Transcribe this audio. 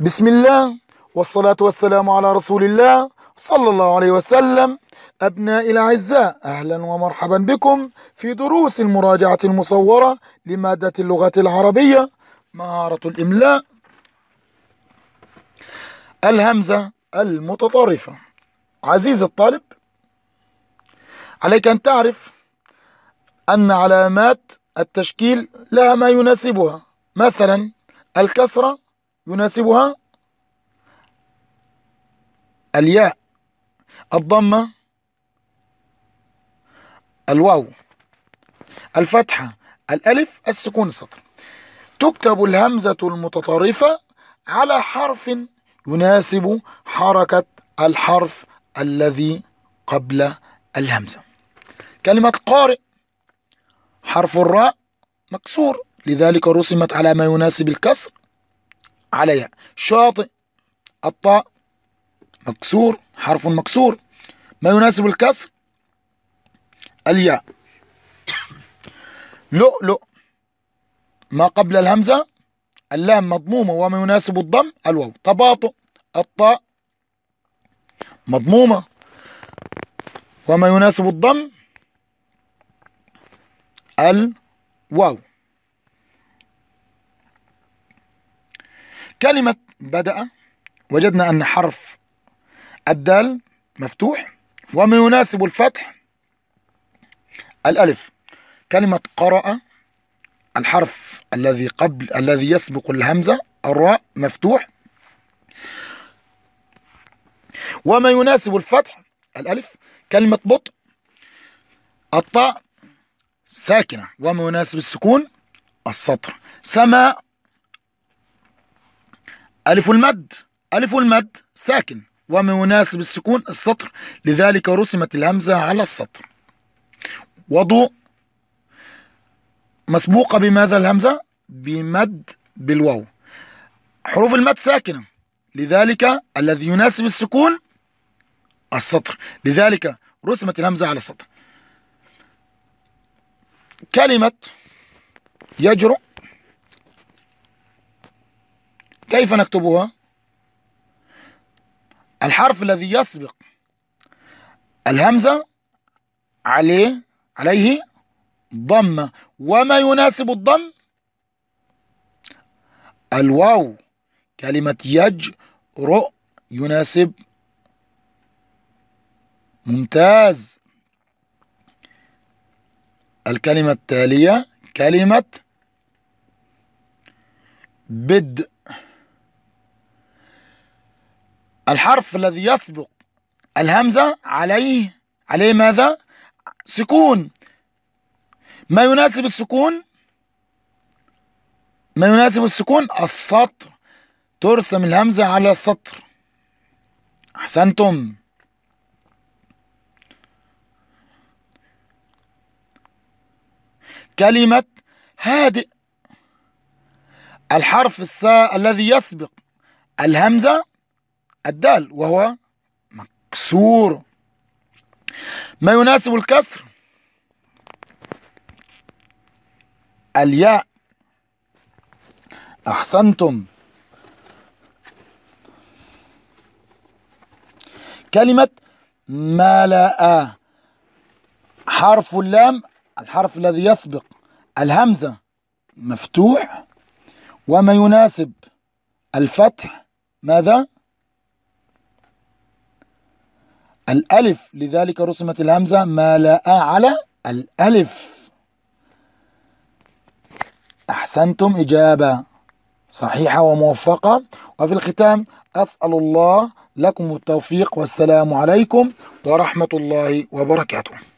بسم الله والصلاة والسلام على رسول الله صلى الله عليه وسلم أبنائي الأعزاء أهلا ومرحبا بكم في دروس المراجعة المصورة لمادة اللغة العربية مهارة الإملاء الهمزة المتطرفة عزيز الطالب عليك أن تعرف أن علامات التشكيل لها ما يناسبها مثلا الكسرة يناسبها الياء الضمة الواو الفتحة الألف السكون السطر تكتب الهمزة المتطرفة على حرف يناسب حركة الحرف الذي قبل الهمزة كلمة قارئ حرف الراء مكسور لذلك رسمت على ما يناسب الكسر عليها شاطئ الطاء مكسور حرف مكسور ما يناسب الكسر الياء لؤلؤ ما قبل الهمزة اللام مضمومة وما يناسب الضم الواو تباطؤ الطاء مضمومة وما يناسب الضم الواو كلمة بدأ وجدنا أن حرف الدال مفتوح وما يناسب الفتح الألف كلمة قرأ الحرف الذي قبل الذي يسبق الهمزة الراء مفتوح وما يناسب الفتح الألف كلمة بطء الطاء ساكنة وما يناسب السكون السطر سماء ألف المد ألف المد ساكن ومناسب السكون السطر لذلك رسمت الهمزة على السطر وضوء مسبوقة بماذا الهمزة بمد بالواو حروف المد ساكنة لذلك الذي يناسب السكون السطر لذلك رسمت الهمزة على السطر كلمة يجرؤ كيف نكتبها الحرف الذي يسبق الهمزة عليه عليه ضمة وما يناسب الضم الواو كلمة يجرؤ يناسب ممتاز الكلمة التالية كلمة بدء الحرف الذي يسبق الهمزة عليه عليه ماذا سكون ما يناسب السكون ما يناسب السكون السطر ترسم الهمزة على السطر أحسنتم كلمة هادئ الحرف السا الذي يسبق الهمزة الدال وهو مكسور ما يناسب الكسر الياء أحسنتم كلمة ملأ حرف اللام الحرف الذي يسبق الهمزة مفتوح وما يناسب الفتح ماذا الألف لذلك رسمت الهمزة ما لا على الألف أحسنتم إجابة صحيحة وموفقة وفي الختام أسأل الله لكم التوفيق والسلام عليكم ورحمة الله وبركاته